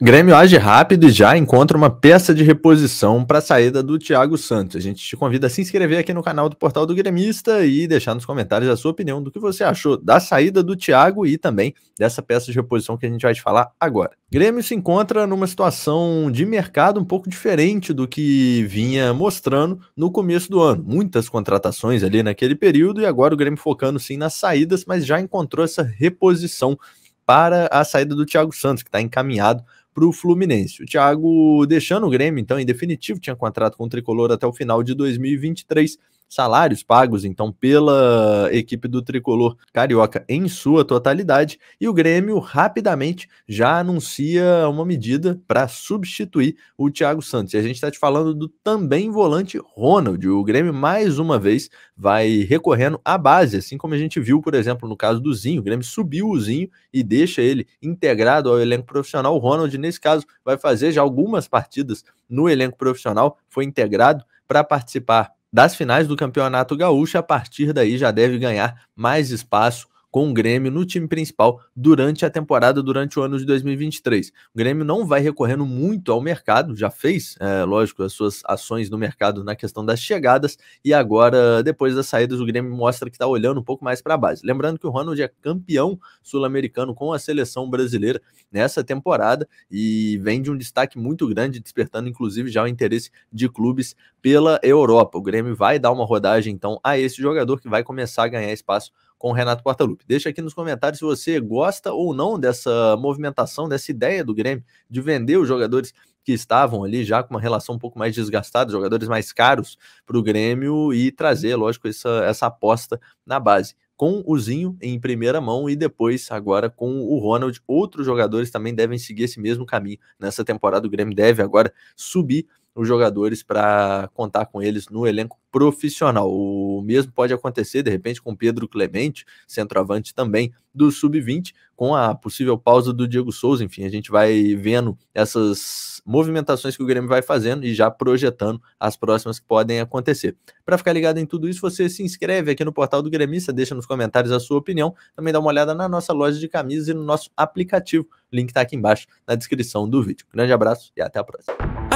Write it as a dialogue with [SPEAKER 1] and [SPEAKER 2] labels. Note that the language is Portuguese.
[SPEAKER 1] Grêmio age rápido e já encontra uma peça de reposição para a saída do Thiago Santos. A gente te convida a se inscrever aqui no canal do Portal do Gremista e deixar nos comentários a sua opinião do que você achou da saída do Thiago e também dessa peça de reposição que a gente vai te falar agora. Grêmio se encontra numa situação de mercado um pouco diferente do que vinha mostrando no começo do ano. Muitas contratações ali naquele período e agora o Grêmio focando sim nas saídas, mas já encontrou essa reposição para a saída do Thiago Santos, que está encaminhado para o Fluminense. O Thiago deixando o Grêmio, então, em definitivo, tinha contrato com o Tricolor até o final de 2023 salários pagos então pela equipe do tricolor carioca em sua totalidade e o Grêmio rapidamente já anuncia uma medida para substituir o Thiago Santos. E a gente está te falando do também volante Ronald. O Grêmio mais uma vez vai recorrendo à base, assim como a gente viu, por exemplo, no caso do Zinho. O Grêmio subiu o Zinho e deixa ele integrado ao elenco profissional. O Ronald, nesse caso, vai fazer já algumas partidas no elenco profissional, foi integrado para participar das finais do Campeonato Gaúcho. A partir daí já deve ganhar mais espaço com o Grêmio no time principal durante a temporada, durante o ano de 2023. O Grêmio não vai recorrendo muito ao mercado, já fez, é, lógico, as suas ações no mercado na questão das chegadas, e agora, depois das saídas, o Grêmio mostra que está olhando um pouco mais para a base. Lembrando que o Ronald é campeão sul-americano com a seleção brasileira nessa temporada e vem de um destaque muito grande, despertando inclusive já o interesse de clubes pela Europa. O Grêmio vai dar uma rodagem então a esse jogador que vai começar a ganhar espaço com o Renato Portaluppi. Deixa aqui nos comentários se você gosta ou não dessa movimentação, dessa ideia do Grêmio de vender os jogadores que estavam ali já com uma relação um pouco mais desgastada, jogadores mais caros para o Grêmio e trazer, lógico, essa, essa aposta na base. Com o Zinho em primeira mão e depois, agora com o Ronald, outros jogadores também devem seguir esse mesmo caminho. Nessa temporada, o Grêmio deve agora subir os jogadores para contar com eles no elenco profissional. O mesmo pode acontecer, de repente, com Pedro Clemente, centroavante também do Sub-20, com a possível pausa do Diego Souza. Enfim, a gente vai vendo essas movimentações que o Grêmio vai fazendo e já projetando as próximas que podem acontecer. Para ficar ligado em tudo isso, você se inscreve aqui no portal do Gremista, deixa nos comentários a sua opinião, também dá uma olhada na nossa loja de camisas e no nosso aplicativo. O link está aqui embaixo na descrição do vídeo. Grande abraço e até a próxima.